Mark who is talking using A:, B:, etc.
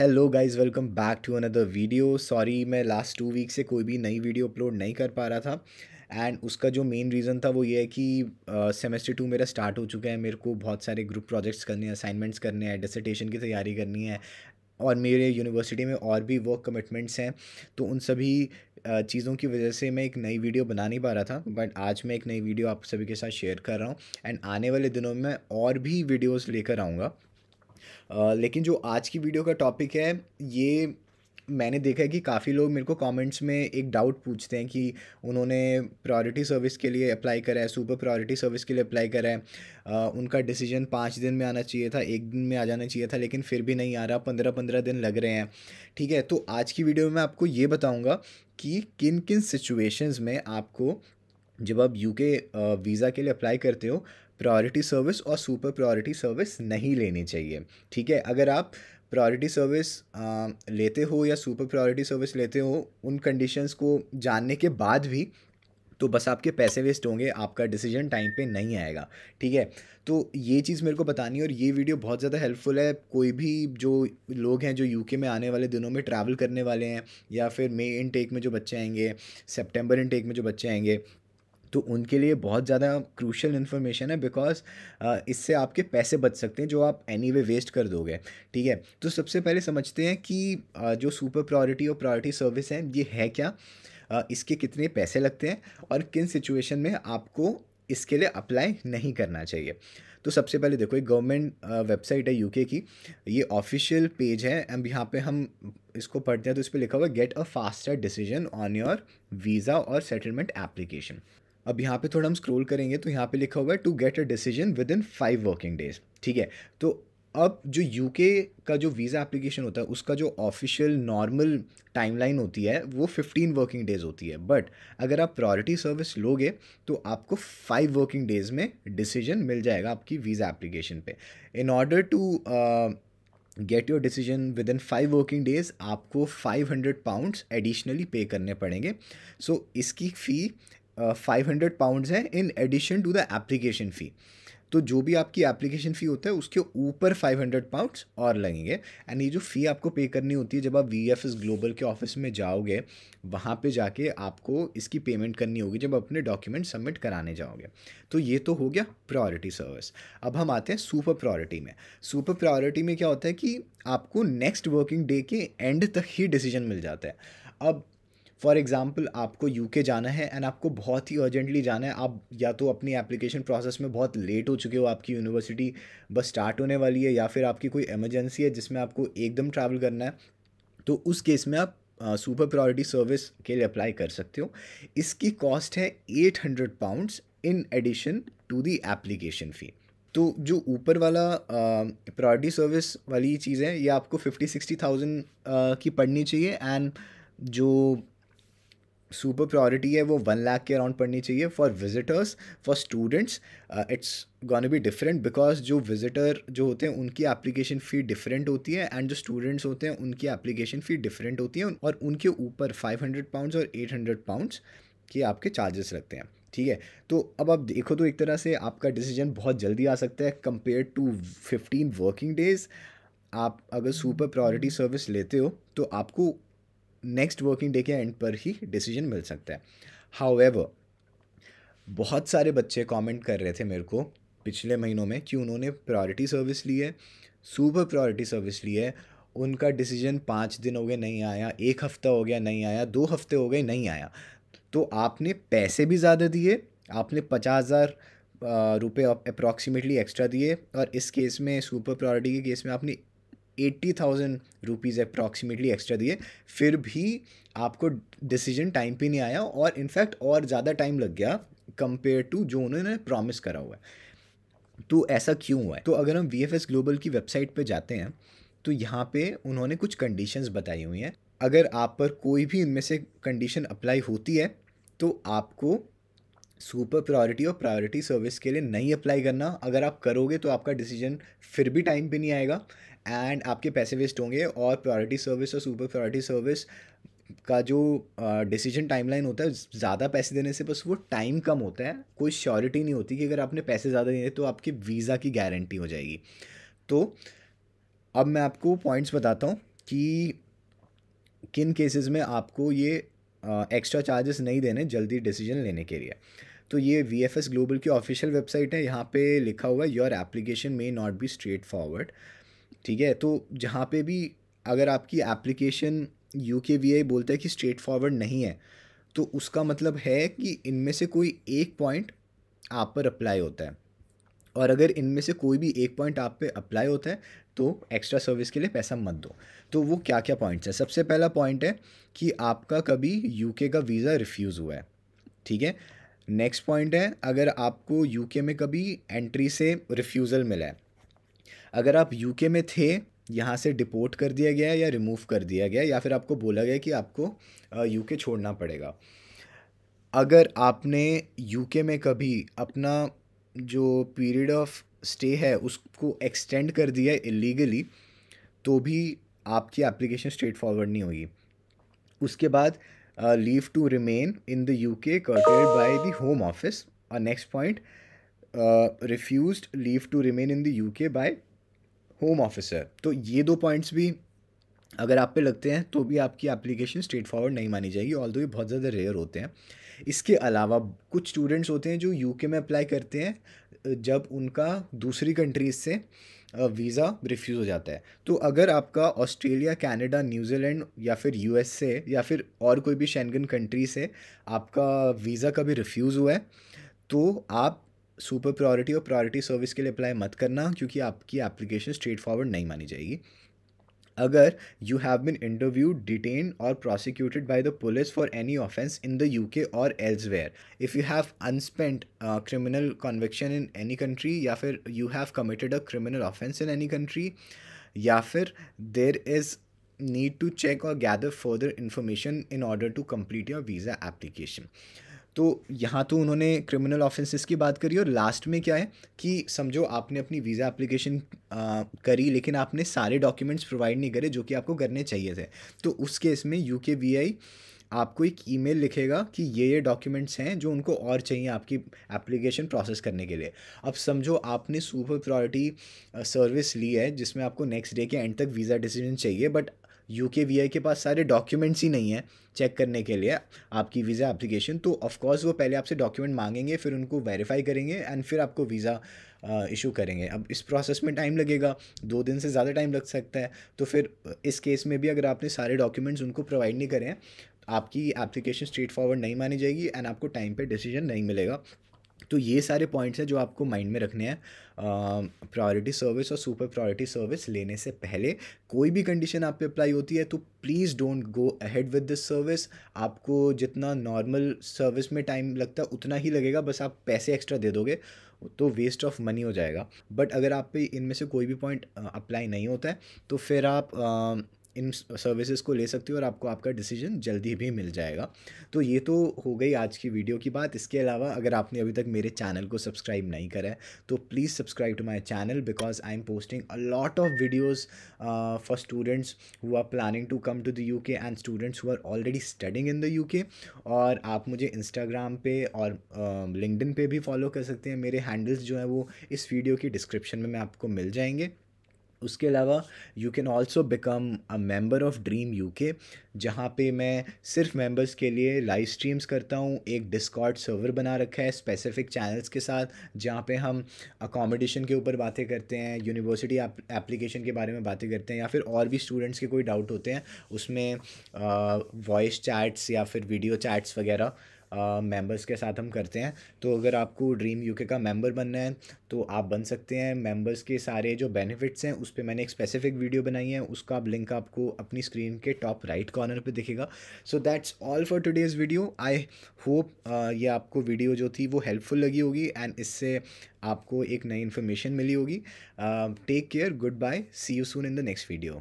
A: hello guys welcome back to another video sorry मैं last two week से कोई भी नई वीडियो अपलोड नहीं कर पा रहा था एंड उसका जो मेन रीज़न था वो ये है कि सेमेस्टर uh, टू मेरा स्टार्ट हो चुका है मेरे को बहुत सारे ग्रुप प्रोजेक्ट्स करने हैं असाइनमेंट्स करने हैं डिसर्टेशन की तैयारी करनी है और मेरे यूनिवर्सिटी में और भी वर्क कमिटमेंट्स हैं तो उन सभी चीज़ों की वजह से मैं एक नई वीडियो बना नहीं पा रहा था बट आज मैं एक नई वीडियो आप सभी के साथ शेयर कर रहा हूँ एंड आने वाले दिनों में और भी वीडियोज़ लेकर आऊँगा लेकिन जो आज की वीडियो का टॉपिक है ये मैंने देखा है कि काफ़ी लोग मेरे को कमेंट्स में एक डाउट पूछते हैं कि उन्होंने प्रायोरिटी सर्विस के लिए अप्लाई करा है सुपर प्रायोरिटी सर्विस के लिए अप्लाई करा है आ, उनका डिसीजन पाँच दिन में आना चाहिए था एक दिन में आ जाना चाहिए था लेकिन फिर भी नहीं आ रहा पंद्रह पंद्रह दिन लग रहे हैं ठीक है तो आज की वीडियो में आपको ये बताऊँगा कि किन किन सिचुएशंस में आपको जब आप यूके वीज़ा के लिए अप्लाई करते हो प्रायोरिटी सर्विस और सुपर प्रायोरिटी सर्विस नहीं लेनी चाहिए ठीक है अगर आप प्रायोरिटी सर्विस लेते हो या सुपर प्रायोरिटी सर्विस लेते हो उन कंडीशंस को जानने के बाद भी तो बस आपके पैसे वेस्ट होंगे आपका डिसीजन टाइम पे नहीं आएगा ठीक है तो ये चीज़ मेरे को बतानी है और ये वीडियो बहुत ज़्यादा हेल्पफुल है कोई भी जो लोग हैं जो यूके में आने वाले दिनों में ट्रैवल करने वाले हैं या फिर मई इनटेक में जो बच्चे आएंगे सितंबर इनटेक में जो बच्चे आएंगे तो उनके लिए बहुत ज़्यादा क्रूशल इन्फॉर्मेशन है बिकॉज uh, इससे आपके पैसे बच सकते हैं जो आप एनी वे वेस्ट कर दोगे ठीक है तो सबसे पहले समझते हैं कि uh, जो सुपर प्रायोरिटी और प्रायोरिटी सर्विस है ये है क्या uh, इसके कितने पैसे लगते हैं और किन सिचुएशन में आपको इसके लिए अप्लाई नहीं करना चाहिए तो सबसे पहले देखो एक गवर्नमेंट वेबसाइट है यूके की ये ऑफिशियल पेज है अब यहाँ पे हम इसको पढ़ते हैं तो इस पर लिखा हुआ get a faster decision on your visa और सेटलमेंट एप्लीकेशन अब यहाँ पे थोड़ा हम स्क्रॉल करेंगे तो यहाँ पे लिखा हुआ है to get a decision within five working days ठीक है तो अब जो यूके का जो वीज़ा एप्लीकेशन होता है उसका जो ऑफिशियल नॉर्मल टाइमलाइन होती है वो फिफ्टीन वर्किंग डेज़ होती है बट अगर आप प्रायोरिटी सर्विस लोगे तो आपको फाइव वर्किंग डेज़ में डिसीजन मिल जाएगा आपकी वीज़ा एप्लीकेशन पे in order to get your decision within five working days आपको five hundred pounds additionally pay करने पड़ेंगे सो so, इसकी फ़ी फाइव हंड्रेड पाउंड्स हैं in addition to the application fee तो जो भी आपकी एप्लीकेशन फ़ी होता है उसके ऊपर फाइव हंड्रेड पाउंडस और लगेंगे एंड ये जो फ़ी आपको पे करनी होती है जब आप वी एफ एस ग्लोबल के ऑफिस में जाओगे वहाँ पे जाके आपको इसकी पेमेंट करनी होगी जब अपने डॉक्यूमेंट सबमिट कराने जाओगे तो ये तो हो गया प्रायोरिटी सर्विस अब हम आते हैं सुपर प्रायोरिटी में सुपर प्रायोरिटी में क्या होता है कि आपको नेक्स्ट वर्किंग डे के एंड तक ही डिसीजन मिल जाता है अब फॉर एग्ज़ाम्पल आपको के जाना है एंड आपको बहुत ही अर्जेंटली जाना है आप या तो अपनी एप्लीकेशन प्रोसेस में बहुत लेट हो चुके हो आपकी यूनिवर्सिटी बस स्टार्ट होने वाली है या फिर आपकी कोई एमरजेंसी है जिसमें आपको एकदम ट्रैवल करना है तो उस केस में आप सुपर प्रायोरिटी सर्विस के लिए अप्लाई कर सकते हो इसकी कॉस्ट है eight hundred pounds in addition to the application fee तो जो ऊपर वाला प्रायोरिटी सर्विस वाली चीज़ है ये आपको फिफ्टी सिक्सटी थाउजेंड की पढ़नी चाहिए एंड जो सुपर प्रायोरिटी है वो वन लाख के अराउंड पड़नी चाहिए for visitors for students it's gonna be different because जो विजिटर जो होते हैं उनकी एप्लीकेशन फ़ी डिफरेंट होती है एंड जो स्टूडेंट्स होते हैं उनकी एप्लीकेशन फ़ी डिफरेंट होती है और उनके ऊपर फाइव हंड्रेड पाउंड और एट हंड्रेड पाउंड्स के आपके चार्जेस लगते हैं ठीक है तो अब आप देखो तो एक तरह से आपका डिसीजन बहुत जल्दी आ सकता है compare to fifteen working days आप अगर सुपर प्रायोरिटी सर्विस लेते हो तो आपको नेक्स्ट वर्किंग डे के एंड पर ही डिसीजन मिल सकता है हाउ बहुत सारे बच्चे कमेंट कर रहे थे मेरे को पिछले महीनों में कि उन्होंने प्रायोरिटी सर्विस ली है सुपर प्रायोरिटी सर्विस ली है उनका डिसीजन पाँच दिन हो गए नहीं आया एक हफ्ता हो गया नहीं आया दो हफ्ते हो गए नहीं आया तो आपने पैसे भी ज़्यादा दिए आपने पचास हज़ार रुपये अप्रॉक्सीमेटली एक्स्ट्रा दिए और इस केस में सुपर प्रायोरिटी के केस में आपने eighty thousand rupees approximately extra दिए फिर भी आपको डिसीजन टाइम पे नहीं आया और इनफैक्ट और ज़्यादा टाइम लग गया कंपेयर टू जो उन्होंने प्रॉमिस करा हुआ है तो ऐसा क्यों हुआ है तो अगर हम वी एफ ग्लोबल की वेबसाइट पर जाते हैं तो यहाँ पर उन्होंने कुछ कंडीशंस बताई हुई हैं अगर आप पर कोई भी इनमें से कंडीशन अप्लाई होती है तो आपको सुपर प्रायोरिटी और प्रायोरिटी सर्विस के लिए नहीं अप्लाई करना अगर आप करोगे तो आपका डिसीजन फिर भी टाइम पे नहीं आएगा एंड आपके पैसे वेस्ट होंगे और प्रायोरिटी सर्विस और सुपर प्रायोरिटी सर्विस का जो डिसीजन टाइमलाइन होता है ज़्यादा पैसे देने से बस वो टाइम कम होता है कोई श्योरिटी नहीं होती कि अगर आपने पैसे ज़्यादा दिए तो आपके वीज़ा की गारंटी हो जाएगी तो अब मैं आपको पॉइंट्स बताता हूँ कि किन केसेस में आपको ये एक्स्ट्रा चार्जेस नहीं देने जल्दी डिसीजन लेने के लिए तो ये वी एफ एस ग्लोबल की ऑफिशियल वेबसाइट है यहाँ पे लिखा हुआ है your application may not be straightforward ठीक है तो जहाँ पे भी अगर आपकी application U K V I बोलता है कि स्ट्रेट फॉरवर्ड नहीं है तो उसका मतलब है कि इनमें से कोई एक पॉइंट आप पर अप्लाई होता है और अगर इनमें से कोई भी एक पॉइंट आप पे अप्लाई होता है तो एक्स्ट्रा सर्विस के लिए पैसा मत दो तो वो क्या क्या पॉइंट्स है सबसे पहला पॉइंट है कि आपका कभी के का वीज़ा रिफ्यूज़ हुआ है ठीक है नेक्स्ट पॉइंट है अगर आपको यूके में कभी एंट्री से रिफ्यूज़ल मिला है अगर आप यूके में थे यहाँ से डिपोर्ट कर दिया गया या रिमूव कर दिया गया या फिर आपको बोला गया कि आपको यूके छोड़ना पड़ेगा अगर आपने यूके में कभी अपना जो पीरियड ऑफ स्टे है उसको एक्सटेंड कर दिया इलीगली तो भी आपकी एप्लीकेशन स्ट्रेट फॉरवर्ड नहीं होगी उसके बाद leave to remain in the U K curtailed by the Home Office और next point refuse leave to remain in the U K by Home Office है तो ये दो पॉइंट्स भी अगर आप पे लगते हैं तो भी आपकी एप्लीकेशन स्ट्रेट फॉरवर्ड नहीं मानी जाएगी ऑल दो ये बहुत ज़्यादा रेयर होते हैं इसके अलावा कुछ स्टूडेंट्स होते हैं जो यूके में अप्लाई करते हैं जब उनका दूसरी कंट्रीज़ से वीज़ा रिफ्यूज़ हो जाता है तो अगर आपका ऑस्ट्रेलिया कनाडा न्यूजीलैंड या फिर यू से या फिर और कोई भी शैनगन कंट्री से आपका वीज़ा कभी रिफ्यूज़ हुआ है तो आप सुपर प्रायोरिटी और प्रायोरिटी सर्विस के लिए अप्लाई मत करना क्योंकि आपकी एप्लीकेशन स्ट्रेट फॉरवर्ड नहीं मानी जाएगी अगर you have been interview detain और prosecuted by the police for any offence in the U K और elsewhere if you have unspent criminal conviction in any country या फिर you have committed a criminal offence in any country या फिर there is need to check और gather further information in order to complete your visa application तो यहाँ तो उन्होंने criminal offences की बात करी और लास्ट में क्या है कि समझो आपने अपनी वीज़ा एप्लीकेशन करी लेकिन आपने सारे डॉक्यूमेंट्स प्रोवाइड नहीं करे जो कि आपको करने चाहिए थे तो उस केस में यू के वी आई आपको एक ईमेल लिखेगा कि ये ये डॉक्यूमेंट्स हैं जो उनको और चाहिए आपकी एप्लीकेशन प्रोसेस करने के लिए अब समझो आपने सुपर प्रायोरिटी सर्विस ली है जिसमें आपको नेक्स्ट डे के एंड तक वीज़ा डिसीजन चाहिए but U K V I के पास सारे डॉक्यूमेंट्स ही नहीं है चेक करने के लिए आपकी वीज़ा एप्लीकेशन तो ऑफकोर्स वो पहले आपसे डॉक्यूमेंट मांगेंगे फिर उनको वेरीफाई करेंगे एंड फिर आपको वीज़ा इशू करेंगे अब इस प्रोसेस में टाइम लगेगा दो दिन से ज़्यादा टाइम लग सकता है तो फिर इस केस में भी अगर आपने सारे डॉक्यूमेंट्स उनको प्रोवाइड नहीं करें आपकी एप्लीकेशन स्ट्रेट फॉरवर्ड नहीं मानी जाएगी एंड आपको टाइम पर डिसीजन नहीं मिलेगा तो ये सारे पॉइंट्स हैं जो आपको माइंड में रखने हैं प्रायोरिटी सर्विस और सुपर प्रायोरिटी सर्विस लेने से पहले कोई भी कंडीशन आप पे अप्लाई होती है तो please don't go ahead with this service आपको जितना नॉर्मल सर्विस में टाइम लगता है उतना ही लगेगा बस आप पैसे एक्स्ट्रा दे दोगे तो वेस्ट ऑफ मनी हो जाएगा बट अगर आप पे इनमें से कोई भी पॉइंट अप्लाई नहीं होता है तो फिर आप इन सर्विसेज को ले सकते हो और आपको आपका डिसीजन जल्दी भी मिल जाएगा तो ये तो हो गई आज की वीडियो की बात इसके अलावा अगर आपने अभी तक मेरे चैनल को सब्सक्राइब नहीं करा है तो please subscribe to my channel because I am posting a lot of videos for students who are planning to come to the U K and students who are already studying in the U K और आप मुझे Instagram पे और LinkedIn um, uh, पे भी follow कर सकते हैं मेरे हैंडल्स जो हैं वो इस वीडियो की डिस्क्रिप्शन में मैं आपको मिल जाएंगे उसके अलावा you can also become a member of Dream U K जहाँ पर मैं सिर्फ मेम्बर्स के लिए लाइव स्ट्रीम्स करता हूँ एक डिस्कॉर्ड सर्वर बना रखा है स्पेसिफिक चैनल्स के साथ जहाँ पे हम अकोमोडेशन के ऊपर बातें करते हैं यूनिवर्सिटी एप्लीकेशन के बारे में बातें करते हैं या फिर और भी स्टूडेंट्स के कोई डाउट होते हैं उसमें वॉइस चैट्स या फिर वीडियो चैट्स वगैरह मेंबर्स के साथ हम करते हैं तो अगर आपको ड्रीम यूके का मेंबर बनना है तो आप बन सकते हैं मेंबर्स के सारे जो बेनिफिट्स हैं उस पर मैंने एक स्पेसिफिक वीडियो बनाई है उसका आप लिंक आपको अपनी स्क्रीन के टॉप राइट कॉर्नर पर दिखेगा so that's all for today's video I hope ये आपको वीडियो जो थी वो हेल्पफुल लगी होगी एंड इससे आपको एक नई इन्फॉर्मेशन मिली होगी take care goodbye see you soon in the next video